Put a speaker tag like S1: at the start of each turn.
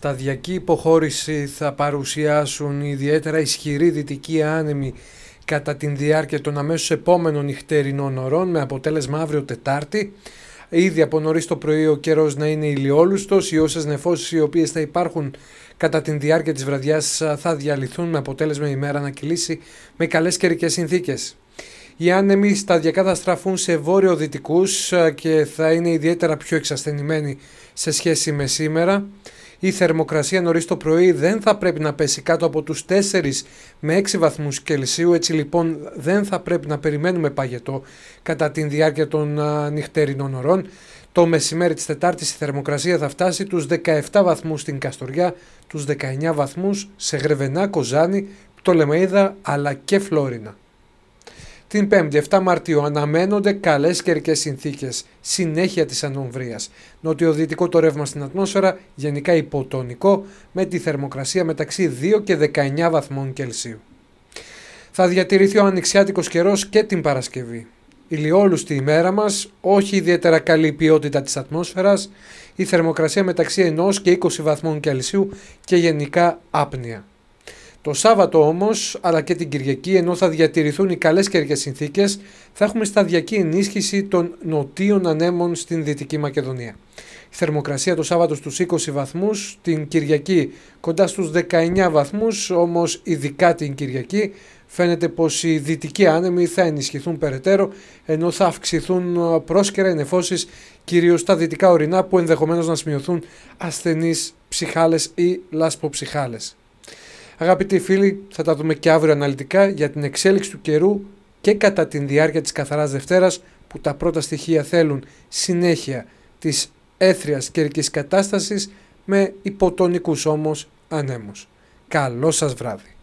S1: Σταδιακή υποχώρηση θα παρουσιάσουν ιδιαίτερα ισχυρή δυτική άνεμοι κατά την διάρκεια των αμέσως επόμενων νυχτερινών ωρών με αποτέλεσμα αύριο Τετάρτη. Ήδη από νωρίς το πρωί ο καιρός να είναι ηλιόλουστος. Οι όσες νεφώσεις οι οποίες θα υπάρχουν κατά την διάρκεια της βραδιάς θα διαλυθούν με αποτέλεσμα η μέρα να κυλήσει με καλές καιρικές συνθήκες. Οι άνεμοι σταδιακά θα στραφούν σε βόρειο-δυτικού και θα είναι ιδιαίτερα πιο εξασθενημένοι σε σχέση με σήμερα. Η θερμοκρασία νωρίς το πρωί δεν θα πρέπει να πέσει κάτω από τους 4 με 6 βαθμούς Κελσίου, έτσι λοιπόν δεν θα πρέπει να περιμένουμε παγετό κατά τη διάρκεια των νυχτερινών ωρών. Το μεσημέρι της Τετάρτης η θερμοκρασία θα φτάσει τους 17 βαθμούς στην Καστοριά, τους 19 βαθμούς σε Γρεβενά, Κοζάνη, Πτολεμαίδα αλλά και Φλόρινα. Την 5η 7 Μαρτίου αναμένονται καλές καιρικές συνθήκες. Συνέχεια της ανομβρίας. Νοτιοδυτικό το ρεύμα στην ατμόσφαιρα, γενικά υποτονικό, με τη θερμοκρασία μεταξύ 2 και 19 βαθμών Κελσίου. Θα διατηρηθεί ο ανοιξιάτικος καιρός και την Παρασκευή. Ηλιόλουστη ημέρα μας, όχι ιδιαίτερα καλή ποιότητα της ατμόσφαιρας, η θερμοκρασία μεταξύ 1 και 20 βαθμών Κελσίου και γενικά άπνοια. Το Σάββατο όμως, αλλά και την Κυριακή, ενώ θα διατηρηθούν οι καλές καιρικέ συνθήκες, θα έχουμε σταδιακή ενίσχυση των νοτίων ανέμων στην Δυτική Μακεδονία. Η θερμοκρασία το Σάββατο στους 20 βαθμούς, την Κυριακή κοντά στους 19 βαθμούς, όμως ειδικά την Κυριακή φαίνεται πως οι δυτικοί άνεμοι θα ενισχυθούν περαιτέρω, ενώ θα αυξηθούν πρόσκαιρα ενεφώσεις κυρίως στα δυτικά ορεινά που ενδεχομένως να σημειωθούν ασθενείς ψυχάλες ή λασποψυχάλε. Αγαπητοί φίλοι, θα τα δούμε και αύριο αναλυτικά για την εξέλιξη του καιρού και κατά την διάρκεια της καθαράς Δευτέρας που τα πρώτα στοιχεία θέλουν συνέχεια της έθριας καιρικής κατάστασης με υποτονικούς όμως ανέμους. Καλό σας βράδυ.